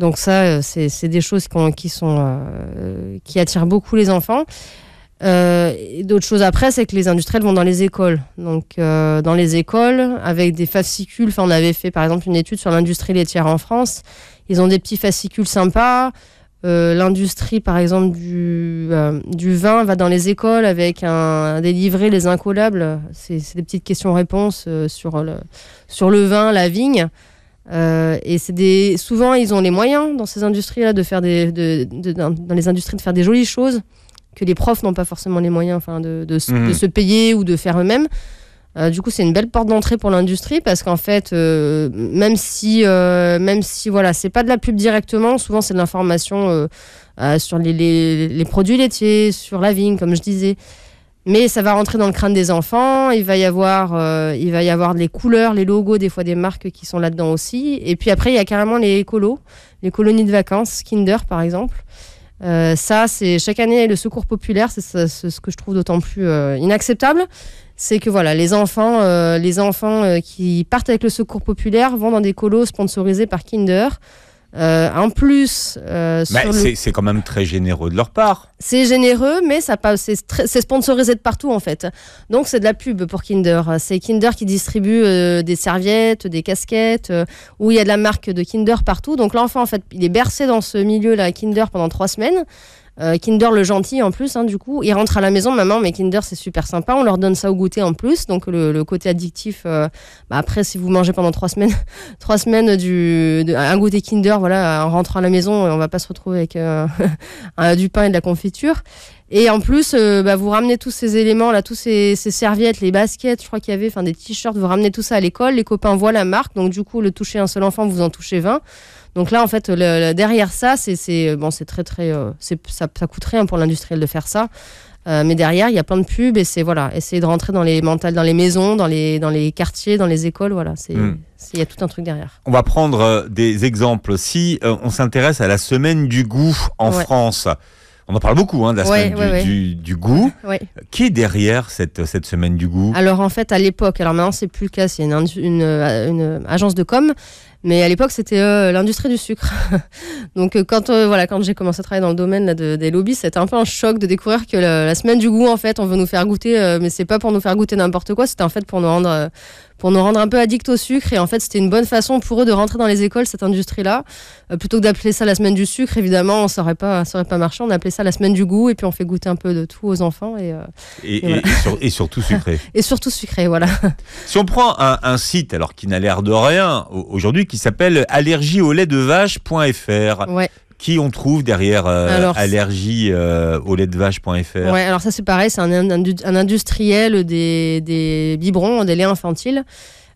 donc ça, c'est des choses qui, sont, qui attirent beaucoup les enfants. D'autres choses après, c'est que les industriels vont dans les écoles. Donc, dans les écoles, avec des fascicules. Enfin, on avait fait par exemple une étude sur l'industrie laitière en France. Ils ont des petits fascicules sympas euh, l'industrie, par exemple, euh, du, vin va dans les écoles avec un, des les incollables. C'est des petites questions-réponses euh, sur, le, sur le vin, la vigne. et c'est des souvent ils ont les moyens dans ces industries là de faire des dans, les industries de faire des jolies choses que les profs n'ont pas forcément les moyens enfin de mmh. se payer ou de faire eux-mêmes euh, du coup, c'est une belle porte d'entrée pour l'industrie parce qu'en fait, euh, même si, euh, même si voilà, c'est pas de la pub directement, souvent c'est de l'information sur les, produits laitiers, sur la vigne, comme je disais. Mais ça va rentrer dans le crâne des enfants. Il va y avoir, il va y avoir les couleurs, les logos des fois des marques qui sont là-dedans aussi. Et puis après, il y a carrément les écolos, les colonies de vacances, Kinder par exemple euh, ça, c'est chaque année le secours populaire, c'est ce que je trouve d'autant plus euh, inacceptable, c'est que voilà, les enfants, euh, les enfants qui partent avec le secours populaire vont dans des colos sponsorisés par Kinder. Euh, en plus, euh, c'est quand même très généreux de leur part. C'est généreux, mais ça c'est sponsorisé de partout en fait. Donc c'est de la pub pour Kinder. C'est Kinder qui distribue euh, des serviettes, des casquettes, où il y a de la marque de Kinder partout. Donc l'enfant en fait, il est bercé dans ce milieu là Kinder pendant trois semaines. Euh, Kinder le gentil en plus, hein, du coup. il rentre à la maison, maman, mais Kinder c'est super sympa. On leur donne ça au goûter en plus. Donc le, côté addictif, euh, bah après, si vous mangez pendant trois semaines, trois semaines du, un goûter Kinder, voilà, en rentrant à la maison, et on va pas se retrouver avec euh, du pain et de la confiture. Et en plus, bah, vous ramenez tous ces éléments, là, tous ces, ces serviettes, les baskets, je crois qu'il y avait, enfin des t-shirts, vous ramenez tout ça à l'école, les copains voient la marque, donc du coup, le toucher un seul enfant, vous en touchez 20. Donc là, en fait, derrière ça, c'est euh, bon, c'est très très, euh, ça, ça coûte rien pour l'industriel de faire ça. Euh, mais derrière, il y a plein de pubs et c'est voilà, essayer de rentrer dans les mentales, dans les maisons, dans les, dans les quartiers, dans les écoles, voilà, c'est hmm. il y a tout un truc derrière. On va prendre des exemples. Si on s'intéresse à la semaine du goût en France, on en parle beaucoup hein, de la semaine du, goût. Qui est derrière cette, cette semaine du goût Alors en fait, à l'époque, alors maintenant c'est plus le cas, c'est une, une, agence de com, mais à l'époque, c'était euh, l'industrie du sucre. Donc, euh, quand, euh, voilà, quand j'ai commencé à travailler dans le domaine des lobbies, c'était un peu un choc de découvrir que la, semaine du goût, en fait, on veut nous faire goûter, mais c'est pas pour nous faire goûter n'importe quoi, c'était en fait pour nous rendre pour nous rendre un peu addicts au sucre. Et en fait, c'était une bonne façon pour eux de rentrer dans les écoles, cette industrie-là. Euh, plutôt que d'appeler ça la semaine du sucre, évidemment, ça n'aurait pas, pas marché. On appelait ça la semaine du goût, et puis on fait goûter un peu de tout aux enfants. Et, euh, et, surtout sucré. et surtout sucré, voilà. Si on prend un, site, alors qui n'a l'air de rien aujourd'hui, qui s'appelle allergieaulaitdevache.fr, ouais qui on trouve derrière euh, allergie euh, au lait de vache.fr alors ça c'est pareil, c'est un, industriel des, des biberons, des laits infantiles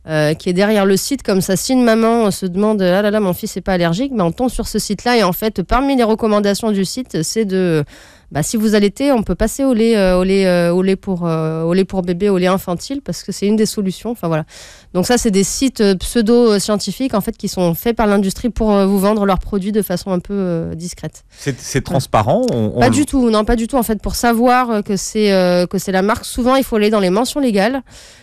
euh, qui est derrière le site, comme ça, si une maman euh, se demande Ah là là, mon fils n'est pas allergique, mais ben, on tombe sur ce site-là. Et en fait, parmi les recommandations du site, c'est de. Bah, si vous allaitez, on peut passer au lait, euh, au, lait, pour, au lait pour bébé, au lait infantile, parce que c'est une des solutions. Enfin, voilà. Donc ça, c'est des sites pseudo-scientifiques en fait, qui sont faits par l'industrie pour vous vendre leurs produits de façon un peu discrète. C'est transparent Pas du tout, non, pas du tout. En fait, pour savoir que c'est c'est la marque, souvent, il faut aller dans les mentions légales.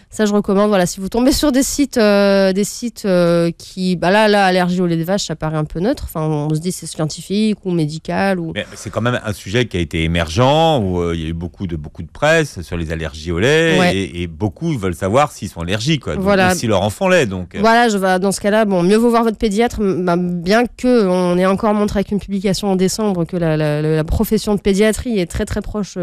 Ça, je recommande. Voilà, si vous tombez sur des sites, euh, des sites euh, qui, bah là, l'allergie allergie au lait de vache, ça paraît un peu neutre. Enfin, on se dit c'est scientifique ou médical ou. C'est quand même un sujet qui a été émergent où euh, il y a eu beaucoup de beaucoup de presse sur les allergies au lait et, beaucoup veulent savoir s'ils sont allergiques, quoi, donc, voilà. si leur enfant l'est. Donc. Voilà, je va dans ce cas-là, bon, mieux vaut voir votre pédiatre, bah, bien que on ait encore montré avec une publication en décembre que la, profession de pédiatrie est très très proche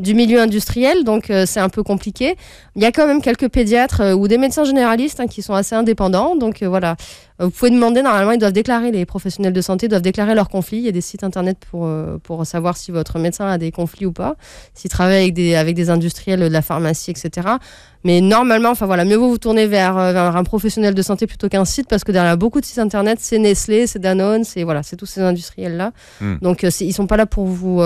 du milieu industriel, donc c'est un peu compliqué. Il y a quand même quelques quelques pédiatres euh, ou des médecins généralistes hein, qui sont assez indépendants. Donc euh, voilà, vous pouvez demander, normalement, ils doivent déclarer, les professionnels de santé doivent déclarer leurs conflits. Il y a des sites internet pour, euh, pour savoir si votre médecin a des conflits ou pas, s'il travaille avec des, avec des industriels de la pharmacie, etc. Mais normalement, enfin voilà, mieux vaut vous tourner euh, vers, un professionnel de santé plutôt qu'un site parce que derrière beaucoup de sites internet, c'est Nestlé, c'est Danone, c'est voilà, c'est tous ces industriels-là. Hmm. Donc euh, ils sont pas là pour vous,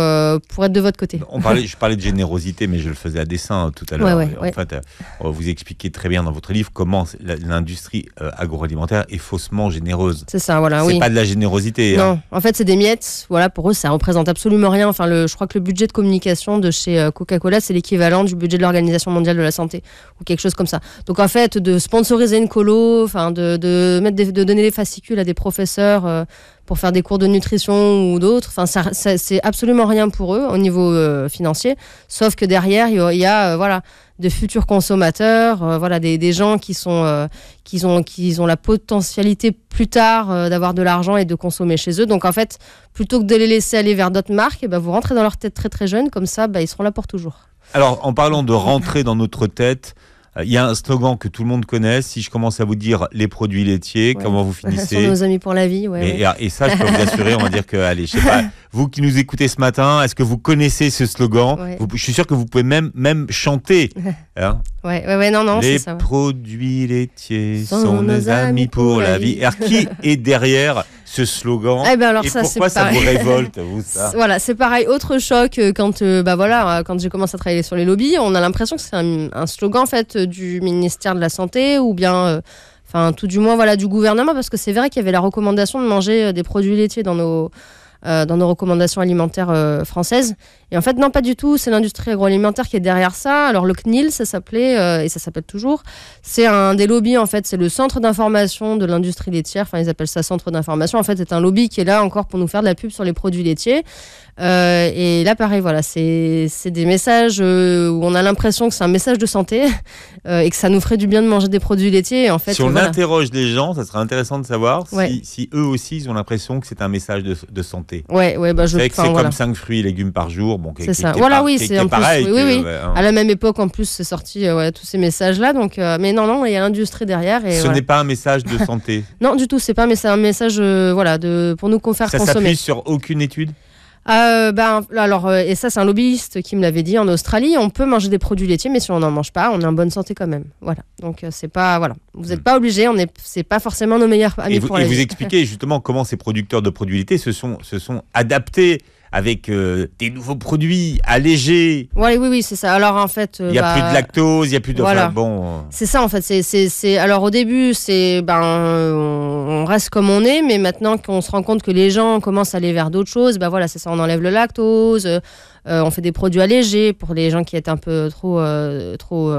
pour être de votre côté. On je parlais de générosité, mais je le faisais à dessein tout à l'heure. en fait, vous expliquez très bien dans votre livre comment l'industrie agroalimentaire est fausse généreuse. C'est ça, voilà. C'est pas de la générosité. Hein. Non, en fait, c'est des miettes. Voilà, pour eux, ça représente absolument rien. Enfin, le, je crois que le budget de communication de chez euh, Coca-Cola, c'est l'équivalent du budget de l'Organisation mondiale de la santé ou quelque chose comme ça. Donc, en fait, de sponsoriser une colo, enfin, de, mettre de donner des fascicules à des professeurs. Euh, pour faire des cours de nutrition ou d'autres. Enfin, ça, c'est absolument rien pour eux au niveau euh, financier. Sauf que derrière, il y a, euh, voilà, des futurs consommateurs, euh, voilà, des, gens qui sont, qui ont, qui ont la potentialité plus tard d'avoir de l'argent et de consommer chez eux. Donc en fait, plutôt que de les laisser aller vers d'autres marques, et eh ben, vous rentrez dans leur tête très très jeune, comme ça, bah, ils seront là pour toujours. Alors, en parlant de rentrer dans notre tête, euh, il y a un slogan que tout le monde connaît. Si je commence à vous dire les produits laitiers, comment vous finissez Sont nos amis pour la vie, ouais. Et, ça, je peux vous assurer, on va dire que, allez, je sais pas, vous qui nous écoutez ce matin, est-ce que vous connaissez ce slogan Je suis sûr que vous pouvez même, même chanter. Hein. ouais, ouais, non, non, les ça, produits laitiers sont, nos, amis, pour la vie. Alors, qui est derrière ce slogan. Eh ben, et pourquoi ça vous révolte, vous, ça Voilà, c'est pareil. Autre choc, euh, quand, euh, bah voilà, euh, quand j'ai commencé à travailler sur les lobbies, on a l'impression que c'est un, slogan, en fait, du ministère de la Santé ou bien. enfin, tout du moins, voilà, du gouvernement, parce que c'est vrai qu'il y avait la recommandation de manger des produits laitiers dans nos, euh, dans nos recommandations alimentaires euh, françaises. Et en fait, non, pas du tout. C'est l'industrie agroalimentaire qui est derrière ça. Alors le CNIL, ça s'appelait euh, et ça s'appelle toujours. C'est un des lobbies en fait. C'est le centre d'information de l'industrie laitière. Enfin, ils appellent ça centre d'information. En fait, c'est un lobby qui est là encore pour nous faire de la pub sur les produits laitiers. et là, pareil, voilà, c'est des messages où on a l'impression que c'est un message de santé et que ça nous ferait du bien de manger des produits laitiers. en fait, si on interroge les gens, ça serait intéressant de savoir si, eux aussi ils ont l'impression que c'est un message de santé. Ouais, ouais, bah, je. C'est comme 5 fruits et légumes par jour, bon. C'est ça. voilà, oui, c'est pareil. oui. Euh, hein. à la même époque, en plus, c'est sorti euh, ouais, tous ces messages-là. Donc, euh, mais non, non, il y a l'industrie derrière. Et, Ce n'est pas un message de santé. non, du tout. C'est pas, mais c'est un message, voilà, de pour nous faire consommer. Ça s'appuie sur aucune étude. Euh, ben, alors, euh, et ça, c'est un lobbyiste qui me l'avait dit en Australie. On peut manger des produits laitiers, mais si on n'en mange pas, on est en bonne santé quand même. Voilà. Donc, euh, c'est pas voilà. Vous n'êtes hmm. pas obligé. On n'est pas forcément nos meilleurs amis vous, pour et vous expliquez justement comment ces producteurs de produits laitiers sont, se sont adaptés avec euh, des nouveaux produits allégés. Oui, oui, oui, c'est ça. Alors en fait, euh, il n'y a plus de bah, lactose, il n'y a plus de. Voilà. bon. Euh. C'est ça en fait. C'est, Alors au début, c'est ben on, reste comme on est, mais maintenant qu'on se rend compte que les gens commencent à aller vers d'autres choses, ben voilà, c'est ça. On enlève le lactose, on fait des produits allégés pour les gens qui étaient un peu trop, trop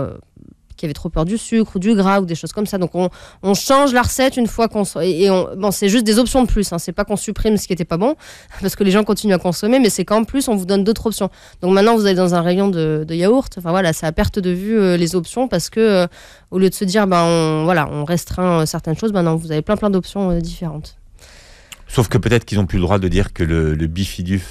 qui avaient trop peur du sucre ou du gras ou des choses comme ça. Donc on, change la recette une fois qu'on et on, bon c'est juste des options de plus. Hein. C'est pas qu'on supprime ce qui était pas bon parce que les gens continuent à consommer, mais c'est qu'en plus on vous donne d'autres options. Donc maintenant vous allez dans un rayon de, yaourt. Enfin voilà, c'est à perte de vue euh, les options parce que euh, au lieu de se dire ben on, voilà on restreint euh, certaines choses, maintenant vous avez plein plein d'options différentes. Sauf que peut-être qu'ils n'ont plus le droit de dire que le, bifidus,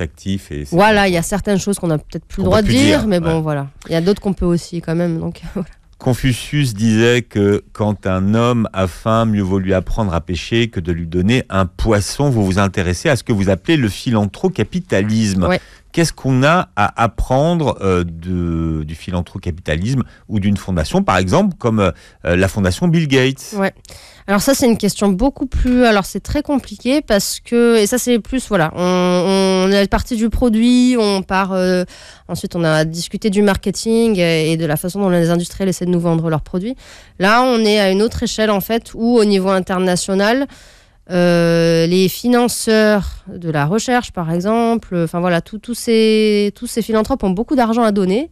actif. Et voilà, il y a certaines choses qu'on n'a peut-être plus le droit de dire, mais bon, voilà. Il y a d'autres qu'on peut aussi quand même. Donc, Confucius disait que quand un homme a faim, mieux vaut lui apprendre à pêcher que de lui donner un poisson. Vous vous intéressez à ce que vous appelez le philanthrocapitalisme. Qu'est-ce qu'on a à apprendre euh, de, du philanthrocapitalisme ou d'une fondation, par exemple, comme euh, la fondation Bill Gates ouais. Alors ça, c'est une question beaucoup plus... Alors c'est très compliqué parce que... Et ça, c'est plus... Voilà, on, on est parti du produit, on part... Euh, ensuite, on a discuté du marketing et de la façon dont les industriels essaient de nous vendre leurs produits. Là, on est à une autre échelle, en fait, où au niveau international... Euh, les financeurs de la recherche, par exemple. Euh, enfin voilà, tous ces philanthropes ont beaucoup d'argent à donner,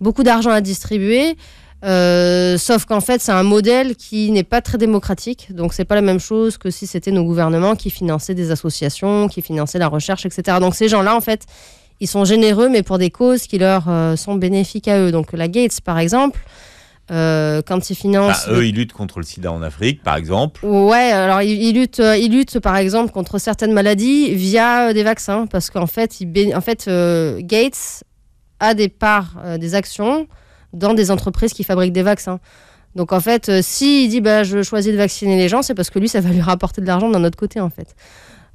beaucoup d'argent à distribuer. Euh, sauf qu'en fait, c'est un modèle qui n'est pas très démocratique. Donc, c'est pas la même chose que si c'était nos gouvernements qui finançaient des associations, qui finançaient la recherche, etc. Donc, ces gens-là, en fait, ils sont généreux, mais pour des causes qui leur sont bénéfiques à eux. Donc, la Gates, par exemple, euh, quand ils financent. eux, ils luttent contre le sida en Afrique, par exemple. Ouais, alors ils, luttent, euh, ils luttent, par exemple, contre certaines maladies via euh, des vaccins, parce qu'en fait, en fait Gates a des parts, des actions dans des entreprises qui fabriquent des vaccins. Donc en fait, s'il dit bah, je choisis de vacciner les gens, c'est parce que lui, ça va lui rapporter de l'argent d'un autre côté, en fait.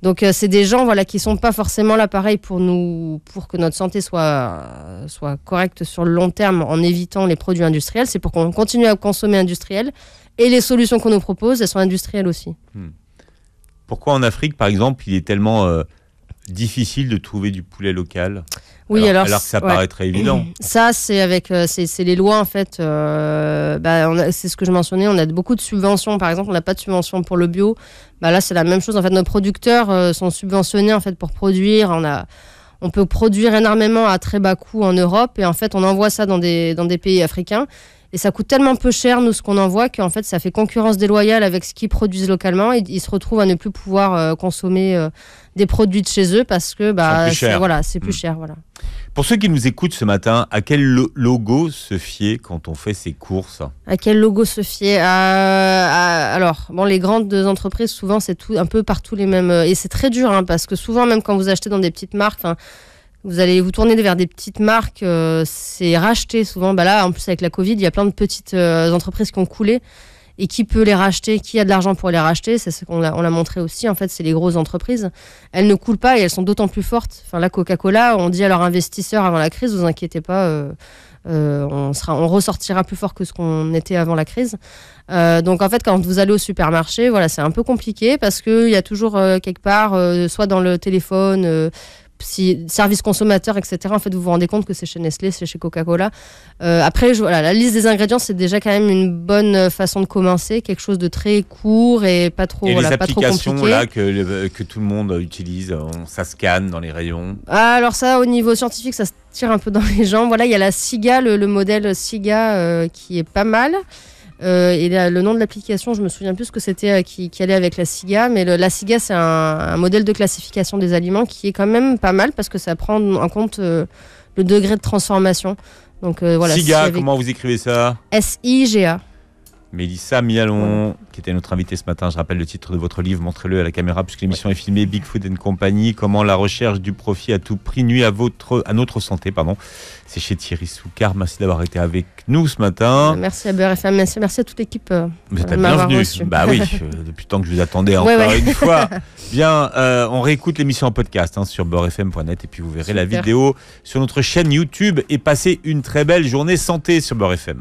Donc euh, c'est des gens voilà qui sont pas forcément là pareil pour nous pour que notre santé soit soit correcte sur le long terme en évitant les produits industriels, c'est pour qu'on continue à consommer industriel et les solutions qu'on nous propose, elles sont industrielles aussi. Hmm. Pourquoi en Afrique par exemple, il est tellement euh, difficile de trouver du poulet local oui, alors, que ça paraît très évident. Ça, c'est avec, euh, les lois en fait. Euh, bah, c'est ce que je mentionnais. On a beaucoup de subventions. Par exemple, on n'a pas de subvention pour le bio. Bah, là, c'est la même chose. En fait, nos producteurs euh, sont subventionnés en fait pour produire. On a, on peut produire énormément à très bas coût en Europe et en fait, on envoie ça dans des dans des pays africains. Et ça coûte tellement peu cher, nous, ce qu'on envoie, qu'en fait, ça fait concurrence déloyale avec ce qu'ils produisent localement. Et ils se retrouvent à ne plus pouvoir euh, consommer euh, des produits de chez eux parce que bah, c'est voilà, c'est plus mm. cher. Voilà. Pour ceux qui nous écoutent ce matin, à quel logo se fier quand on fait ses courses À quel logo se fier Alors, bon, les grandes entreprises, souvent, c'est tout un peu partout les mêmes. Euh, et c'est très dur, hein, parce que souvent, même quand vous achetez dans des petites marques, vous allez vous tourner vers des petites marques, euh, c'est racheter souvent. Bah là, en plus avec la Covid, il y a plein de petites euh, entreprises qui ont coulé et qui peut les racheter, qui a de l'argent pour les racheter, c'est ce qu'on l'a montré aussi, en fait, c'est les grosses entreprises. Elles ne coulent pas et elles sont d'autant plus fortes. Enfin, la Coca-Cola, on dit à leurs investisseurs avant la crise, vous inquiétez pas, euh, on, sera, on ressortira plus fort que ce qu'on était avant la crise. donc, en fait, quand vous allez au supermarché, voilà, c'est un peu compliqué parce qu'il y a toujours quelque part, soit dans le téléphone, service consommateur, etc. En fait, vous vous rendez compte que c'est chez Nestlé, c'est chez Coca-Cola. Euh, après, voilà, la liste des ingrédients, c'est déjà quand même une bonne façon de commencer, quelque chose de très court et pas trop, et les là que, que tout le monde utilise, on, ça scanne dans les rayons. Ah, alors ça, au niveau scientifique, ça se tire un peu dans les jambes. Voilà, il y a la SIGA, le, modèle SIGA euh, qui est pas mal. Euh, et le nom de l'application, je me souviens plus ce que c'était euh, qui, allait avec la Ciga. mais la Ciga, c'est un, modèle de classification des aliments qui est quand même pas mal parce que ça prend en compte euh, le degré de transformation. Donc voilà. SIGA, comment vous écrivez ça S-I-G-A. Mélissa Mialon, qui était notre invitée ce matin. Je rappelle le titre de votre livre, montrez-le à la caméra, puisque l'émission est filmée Bigfoot and Company, comment la recherche du profit à tout prix nuit à, notre santé. pardon. C'est chez Thierry Soukar. Merci d'avoir été avec nous ce matin. Merci à BRFM, merci, merci à toute l'équipe. Euh, vous bienvenue. Bah oui, depuis le que je vous attendais encore une fois. Bien, euh, on réécoute l'émission en podcast hein, sur beurrefm.net et puis vous verrez la vidéo sur notre chaîne YouTube et passez une très belle journée santé sur FM.